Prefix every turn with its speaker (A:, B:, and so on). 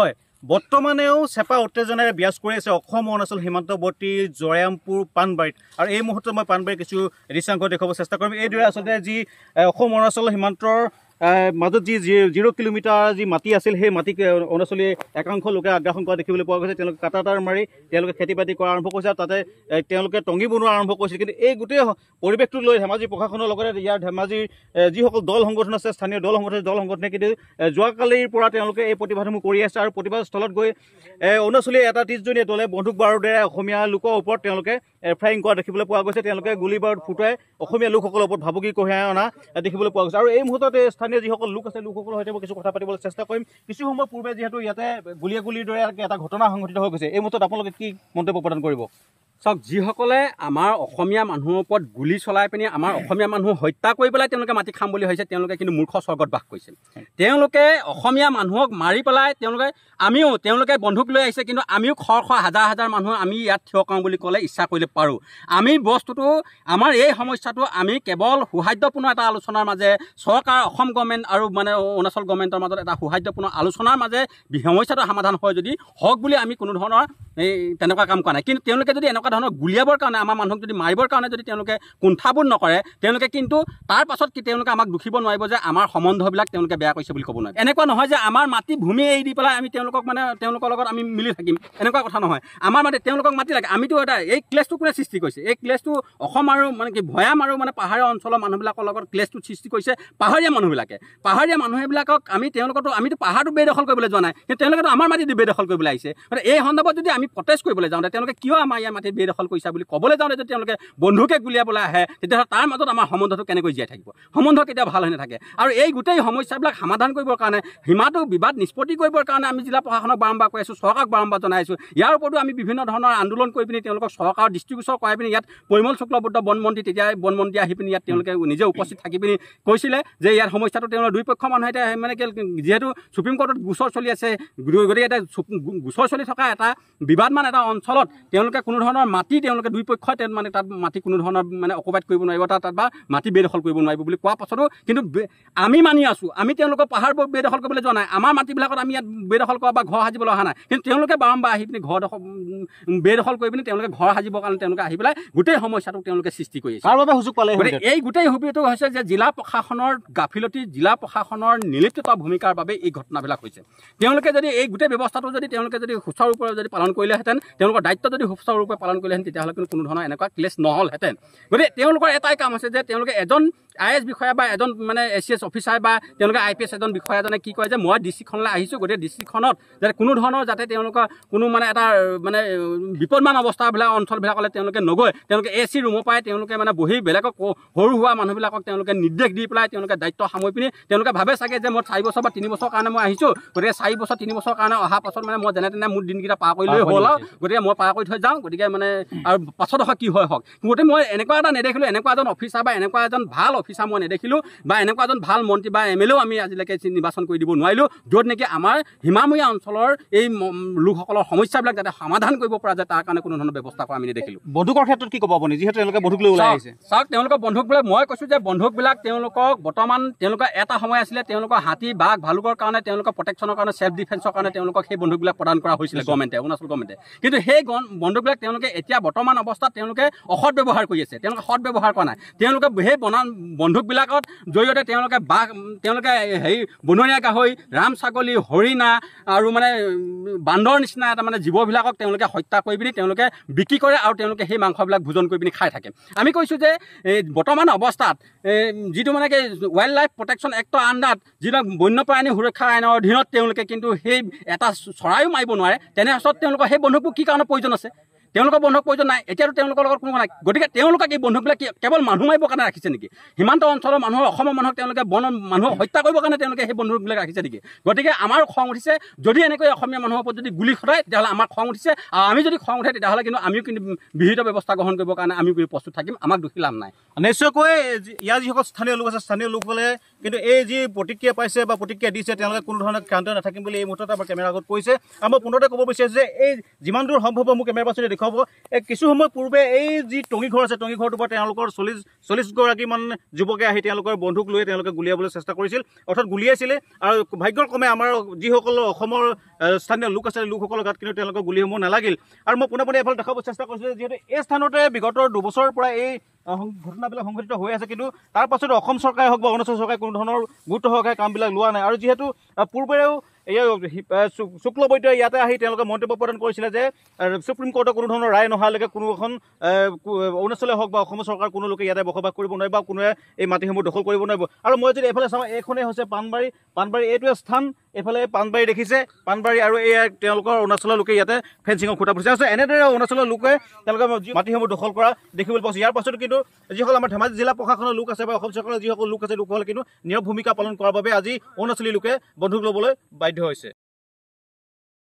A: হয় বৰ্তমানেও চেপা উত্তেজনাৰে ব্যাস কৰি আছে অসম অৰুণাচল সীমান্তৱৰ্তী জয়ামপুৰ পাণবাৰীত আৰু এই মুহূৰ্তত মই পাণবাৰীৰ কিছু দৃশ্যাংশ দেখুৱাব চেষ্টা কৰিম এইদৰে আচলতে যি অসম অৰুণাচল সীমান্তৰ মাজত যি জিৰ' কিলোমিটাৰ যি মাটি আছিল সেই মাটি অৰুণাচলী একাংশ লোকে আগ্ৰাসন কৰা দেখিবলৈ পোৱা গৈছে তেওঁলোকে তাৰ মাৰি তেওঁলোকে খেতি বাতি কৰা আৰম্ভ কৰিছে আৰু তাতে তেওঁলোকে টঙি বনোৱা আৰম্ভ কৰিছিল কিন্তু এই গোটেই পৰিৱেশটো লৈ ধেমাজি প্ৰশাসনৰ লগতে ইয়াৰ ধেমাজিৰ যিসকল দল সংগঠন আছে স্থানীয় দল সংগঠন দল সংগঠনে কিন্তু যোৱাকালিৰ পৰা তেওঁলোকে এই প্ৰতিবাদসমূহ কৰি আছে আৰু প্ৰতিবাদস্থলত গৈ অৰুণাচলীয়ে এটা ত্ৰিছজনীয়া দলে বন্দুক বাৰুদেৰে অসমীয়া লোকৰ ওপৰত তেওঁলোকে ফ্ৰায়িং কৰা দেখিবলৈ পোৱা গৈছে তেওঁলোকে গুলী বাৰুদ ফুটুৱাই অসমীয়া লোকসকলৰ ওপৰত ভাবুকি কঢ়িয়াই অনা দেখিবলৈ পোৱা গৈছে আৰু এই মুহূৰ্ততে স্থানীয় স্থানীয় যিসকল লোক আছে লোকসকলৰ সৈতে মই কিছু কথা পাতিবলৈ চেষ্টা কৰিম কিছু সময় পূৰ্বে যিহেতু ইয়াতে গুলীয়া দৰে এটা ঘটনা সংঘটিত হৈ গৈছে এই মুহূৰ্তত আপোনালোকে কি মন্তব্য প্ৰদান কৰিব চাওক
B: যিসকলে আমাৰ অসমীয়া মানুহৰ ওপৰত গুলি চলাই পিনি আমাৰ অসমীয়া মানুহ হত্যা কৰি পেলাই তেওঁলোকে মাটি খাম বুলি হৈছে তেওঁলোকে কিন্তু মূৰ্খ স্বৰ্গত বাস কৰিছে তেওঁলোকে অসমীয়া মানুহক মাৰি পেলাই তেওঁলোকে আমিও তেওঁলোকে বন্ধুক লৈ আহিছে কিন্তু আমিও খৰ খৰ হাজাৰ হাজাৰ মানুহ আমি ইয়াত থিয় কৰাওঁ বুলি ক'লে ইচ্ছা কৰিলে পাৰোঁ আমি বস্তুটো আমাৰ এই সমস্যাটো আমি কেৱল সৌহাৰ্দ্যপূৰ্ণ এটা আলোচনাৰ মাজে চৰকাৰ অসম গভৰ্ণমেণ্ট আৰু মানে অৰুণাচল গভৰ্ণমেণ্টৰ মাজত এটা সৌহাৰ্দ্যপূৰ্ণ আলোচনাৰ মাজে সমস্যাটো সমাধান হয় যদি হওক বুলি আমি কোনো ধৰণৰ এই তেনেকুৱা কাম কৰা নাই কিন্তু তেওঁলোকে যদি এনেকুৱা সাধাৰণৰ গুলিয়াবৰ কাৰণে আমাৰ মানুহক যদি মাৰিবৰ কাৰণে যদি তেওঁলোকে কুণ্ঠাবোধ নকৰে তেওঁলোকে কিন্তু তাৰ পাছত কি তেওঁলোকে আমাক দুখিব নোৱাৰিব যে আমাৰ সম্বন্ধবিলাক তেওঁলোকে বেয়া কৰিছে বুলি ক'ব নোৱাৰে এনেকুৱা নহয় যে আমাৰ মাটি ভূমি এৰি দি পেলাই আমি তেওঁলোকক মানে তেওঁলোকৰ লগত আমি মিলি থাকিম এনেকুৱা কথা নহয় আমাৰ মাটি তেওঁলোকক মাতি লাগে আমিতো এটা এই ক্লেছটো কোনে সৃষ্টি কৰিছে এই ক্লেছটো অসম আৰু মানে কি ভৈয়াম আৰু মানে পাহাৰীয়া অঞ্চলৰ মানুহবিলাকৰ লগত ক্লেছটো সৃষ্টি কৰিছে পাহাৰীয়া মানুহবিলাকে পাহাৰীয়া মানুহবিলাকক আমি তেওঁলোকতো আমিতো পাহাৰটো বেদখল কৰিবলৈ যোৱা নাই তেওঁলোকেতো আমাৰ মাটি বেদখল কৰিবলৈ আহিছে গতিকে এই সন্দৰ্ভত যদি আমি প্ৰটেষ্ট কৰিবলৈ যাওঁ তেওঁলোকে কিয় আমাৰ ইয়াৰ মাটি নিজেই দখল কৰিছে বুলি ক'বলৈ যাওঁতে যদি তেওঁলোকে বন্ধুকে গুলিয়াবলৈ আহে তেতিয়াহ'লে তাৰ মাজত আমাৰ সম্বন্ধটো কেনেকৈ জীয়াই থাকিব সম্বন্ধ কেতিয়াও ভাল হৈ নাথাকে আৰু এই গোটেই সমস্যাবিলাক সমাধান কৰিবৰ কাৰণে সীমাটো বিবাদ নিষ্পত্তি কৰিবৰ কাৰণে আমি জিলা প্ৰশাসনক বাৰম্বাৰ কৈ আছোঁ চৰকাৰক বাৰম্বাৰ জনাইছোঁ ইয়াৰ ওপৰতো আমি বিভিন্ন ধৰণৰ আন্দোলন কৰি পিনি তেওঁলোকক চৰকাৰৰ দৃষ্টিগোচৰ কৰাই পিনি ইয়াত পৰিমল শুক্লবদ্ধ বনমন্ত্ৰী তেতিয়াই বনমন্ত্ৰী আহি পিনি ইয়াত তেওঁলোকে নিজে উপস্থিত থাকি পিনি কৈছিলে যে ইয়াৰ সমস্যাটো তেওঁলোকৰ দুইপক্ষ মানুহে এতিয়া মানে যিহেতু সুপ্ৰিম কোৰ্টত গোচৰ চলি আছে গতিকে এতিয়া গোচৰ চলি থকা এটা বিবাদমান এটা অঞ্চলত তেওঁলোকে কোনো ধৰণৰ আপোনাৰ মাটি তেওঁলোকে দুইপক্ষই তেওঁ মানে তাত মাটি কোনো ধৰণৰ মানে অকুবাইত কৰিব নোৱাৰিব তাত তাত বা মাটি বেদখল কৰিব নোৱাৰিব বুলি কোৱাৰ পাছতো কিন্তু আমি মানি আছোঁ আমি তেওঁলোকৰ পাহাৰ বেদখল কৰিবলৈ যোৱা নাই আমাৰ মাটিবিলাকত আমি ইয়াত বেদখল কৰা বা ঘৰ সাজিবলৈ অহা নাই কিন্তু তেওঁলোকে বাৰম্বাৰ আহি পিনি ঘৰ দখল বেদখল কৰি পিনি তেওঁলোকে ঘৰ সাজিবৰ কাৰণে তেওঁলোকে আহি পেলাই গোটেই সমস্যাটো তেওঁলোকে সৃষ্টি কৰিছে তাৰ বাবে সুযোগ পালে গতিকে এই গোটেই সুবিধাটো হৈছে যে জিলা প্ৰশাসনৰ গাফিলতি জিলা প্ৰশাসনৰ নিলিপ্ততা ভূমিকাৰ বাবে এই ঘটনাবিলাক হৈছে তেওঁলোকে যদি এই গোটেই ব্যৱস্থাটো যদি তেওঁলোকে যদি সুচাৰুৰূপে যদি পালন কৰিলেহেঁতেন তেওঁলোকৰ দায়িত্ব যদি সুচাৰুৰূপে পালন নিৰ্ধাৰণ কৰিলেহেঁতেন তেতিয়াহ'লে কোনো ধৰণৰ এনেকুৱা ক্লেছ নহ'লহেঁতেন গতিকে তেওঁলোকৰ এটাই কাম আছে যে তেওঁলোকে এজন আই এছ বিষয়া বা এজন মানে এ চি এছ অফিচাৰ বা তেওঁলোকে আই পি এছ এজন বিষয়া এজনে কি কয় যে মই ডিষ্ট্ৰিক্টখনলৈ আহিছোঁ গতিকে ডিষ্ট্ৰিক্টখনত যাতে কোনো ধৰণৰ যাতে তেওঁলোকৰ কোনো মানে এটা মানে বিপদমান অৱস্থাবিলাক অঞ্চলবিলাকলৈ তেওঁলোকে নগৈ তেওঁলোকে এ চি ৰুমৰ পৰাই তেওঁলোকে মানে বহি বেলেগক সৰু হোৱা মানুহবিলাকক তেওঁলোকে নিৰ্দেশ দি পেলাই তেওঁলোকে দায়িত্ব সামৰি পিনি তেওঁলোকে ভাবে চাগে যে মই চাৰি বছৰ বা তিনি বছৰ কাৰণে মই আহিছোঁ গতিকে চাৰি বছৰ তিনি বছৰ কাৰণে অহাৰ পাছত মানে মই যেনে তেনে মোৰ দিনকেইটা পাৰ কৰি লৈ হ'ল আৰু গতিকে মই পাৰ কৰি থৈ যাওঁ গতিকে মানে আৰু পাছত অহা কি হয় হওক গতিকে মই এনেকুৱা এটা নেদেখিলোঁ এনেকুৱা এজন অফিচাৰ বা এনেকুৱা এজন ভাল অফিচাৰ মই নেদেখিলোঁ বা এনেকুৱা এজন ভাল মন্ত্ৰী বা এম এল এও আমি আজিলৈকে নিৰ্বাচন কৰি দিব নোৱাৰিলোঁ য'ত নেকি আমাৰ সীমামূৰীয়া অঞ্চলৰ এই লোকসকলৰ সমস্যাবিলাক যাতে সমাধান কৰিব পৰা যায় তাৰ কাৰণে কোনো ধৰণৰ ব্যৱস্থা কৰা আমি নেদেখিলোঁ বন্ধুকৰ ক্ষেত্ৰত কি ক'ব আপুনি যিহেতু তেওঁলোকে বন্ধুক লৈ ওলাই আহিছে চাওক তেওঁলোকৰ বন্ধুকবিলাক মই কৈছোঁ যে বন্ধুকবিলাক তেওঁলোকক বৰ্তমান তেওঁলোকৰ এটা সময় আছিলে তেওঁলোকৰ হাতী বাঘ ভালুকৰ কাৰণে তেওঁলোকৰ প্ৰটেকশ্যনৰ কাৰণে ছেল্ফ ডিফেন্সৰ কাৰণে তেওঁলোকক সেই বন্ধুকবিলাক প্ৰদান কৰা হৈছিলে গভৰ্ণমেণ্টে অৰুণাচল গভৰ্ণমেণ্টে কিন্তু সেই বন্ধুকবিলাক তেওঁলোকে এতিয়া বৰ্তমান অৱস্থাত তেওঁলোকে অসৎ ব্যৱহাৰ কৰি আছে তেওঁলোকে সৎ ব্যৱহাৰ কৰা নাই তেওঁলোকে সেই বনা বন্দুকবিলাকত জৰিয়তে তেওঁলোকে বাঘ তেওঁলোকে হেৰি বনৰীয়া গাহৰি ৰাম ছাগলী হৰিণা আৰু মানে বান্দৰ নিচিনা এটা মানে জীৱবিলাকক তেওঁলোকে হত্যা কৰি পিনি তেওঁলোকে বিক্ৰী কৰে আৰু তেওঁলোকে সেই মাংসবিলাক ভোজন কৰি পিনি খাই থাকে আমি কৈছোঁ যে বৰ্তমান অৱস্থাত যিটো মানে কি ৱাইল্ড লাইফ প্ৰটেকশ্যন এক্টৰ আণ্ডাৰত যিবিলাক বন্যপ্ৰাণী সুৰক্ষা আইনৰ অধীনত তেওঁলোকে কিন্তু সেই এটা চৰাইও মাৰিব নোৱাৰে তেনেস্থলত তেওঁলোকৰ সেই বন্ধুকবোৰ কি কাৰণে প্ৰয়োজন আছে তেওঁলোকৰ বন্ধক প্ৰয়োজন নাই এতিয়াতো তেওঁলোকৰ লগত কোনো নাই গতিকে তেওঁলোকক এই বন্ধুকবিলাক কেৱল মানুহ মাৰিবৰ কাৰণে ৰাখিছে নেকি সীমান্ত অঞ্চলৰ মানুহৰ অসমৰ মানুহক তেওঁলোকে বন মানুহক হত্যা কৰিবৰ কাৰণে তেওঁলোকে সেই বন্ধুকবিলাক ৰাখিছে নেকি গতিকে আমাৰ খং উঠিছে যদি এনেকৈ অসমীয়া মানুহৰ ওপৰত যদি গুলি খটায় তেতিয়াহ'লে আমাৰ খং উঠিছে আৰু আমি যদি খং উঠে তেতিয়াহ'লে কিন্তু আমিও কিন্তু বিহিত ব্যৱস্থা গ্ৰহণ কৰিবৰ কাৰণে আমি প্ৰস্তুত থাকিম আমাক দোষী লাভ নাই
A: নিশ্চয়কৈ ইয়াৰ যিসকল স্থানীয় লোক আছে স্থানীয় লোকসকলে কিন্তু এই যি প্ৰতিক্ৰিয়া পাইছে বা প্ৰতিক্ৰিয়া দিছে তেওঁলোকে কোনো ধৰণৰ ক্ৰান্ত নাথাকিম বুলি এই মুহূৰ্ততে আমাৰ কেমেৰাৰ আগত কৈছে আৰু মই পুনৰতে ক'ব বিচাৰিছোঁ যে এই যিমান দূৰ সম্ভৱ মোৰ কেমেৰাৰ পাছতে দেখুৱাব হ'ব এই কিছু সময় পূৰ্বে এই যি টঙি ঘৰ আছে টঙি ঘৰটোৰ পৰা তেওঁলোকৰ চল্লিছ চল্লিছগৰাকীমান যুৱকে আহি তেওঁলোকৰ বন্ধুক লৈ তেওঁলোকে গুলিয়াবলৈ চেষ্টা কৰিছিল অৰ্থাৎ গুলিয়াইছিলে আৰু ক্ৰমে আমাৰ যিসকল অসমৰ স্থানীয় লোক আছে লোকসকলৰ গাত কিন্তু তেওঁলোকৰ গুলীসমূহ নালাগিল আৰু মই পোনে পোনে এফালে দেখাব চেষ্টা কৰিছিলোঁ যিহেতু এই স্থানতে বিগত দুবছৰৰ পৰা এই ঘটনাবিলাক সংঘটিত হৈ আছে কিন্তু তাৰ পাছতো অসম চৰকাৰে হওক বা অৰুণাচল চৰকাৰে কোনো ধৰণৰ গুৰুত্ব সহকাৰে কামবিলাক লোৱা নাই আৰু যিহেতু পূৰ্বেও এই শুক্লবৈদ্য ইয়াতে আহি তেওঁলোকে মন্তব্য প্ৰদান কৰিছিলে যে সুপ্ৰিম কোৰ্টৰ কোনো ধৰণৰ ৰায় নহালৈকে কোনো এখন অৰুণাচলেই হওক বা অসম চৰকাৰ কোনো লোকে ইয়াতে বসবাস কৰিব নোৱাৰিব বা কোনোৱে এই মাটিসমূহ দখল কৰিব নোৱাৰিব আৰু মই যদি এইফালে চাওঁ এইখনেই হৈছে পাণবাৰী পানবাৰী এইটোৱে স্থান এইফালে পাণবাৰী দেখিছে পাণবাৰী আৰু এয়া তেওঁলোকৰ অৰুণাচলৰ লোকে ইয়াতে ফেঞ্চিঙৰ খুটা পৰিছে আছে এনেদৰে অৰুণাচলৰ লোকে তেওঁলোকে মাটিসমূহ দখল কৰা দেখিবলৈ পাইছে ইয়াৰ পাছতো কিন্তু যিসকল আমাৰ ধেমাজি জিলা প্ৰশাসনৰ লোক আছে বা অসম চৰকাৰৰ যিসকল লোক আছে লোকসকলে কিন্তু নিয়োগ ভূমিকা পালন কৰাৰ বাবে আজি অৰুণাচলী লোকে বন্ধুক ল'বলৈ বাধ্য হৈছে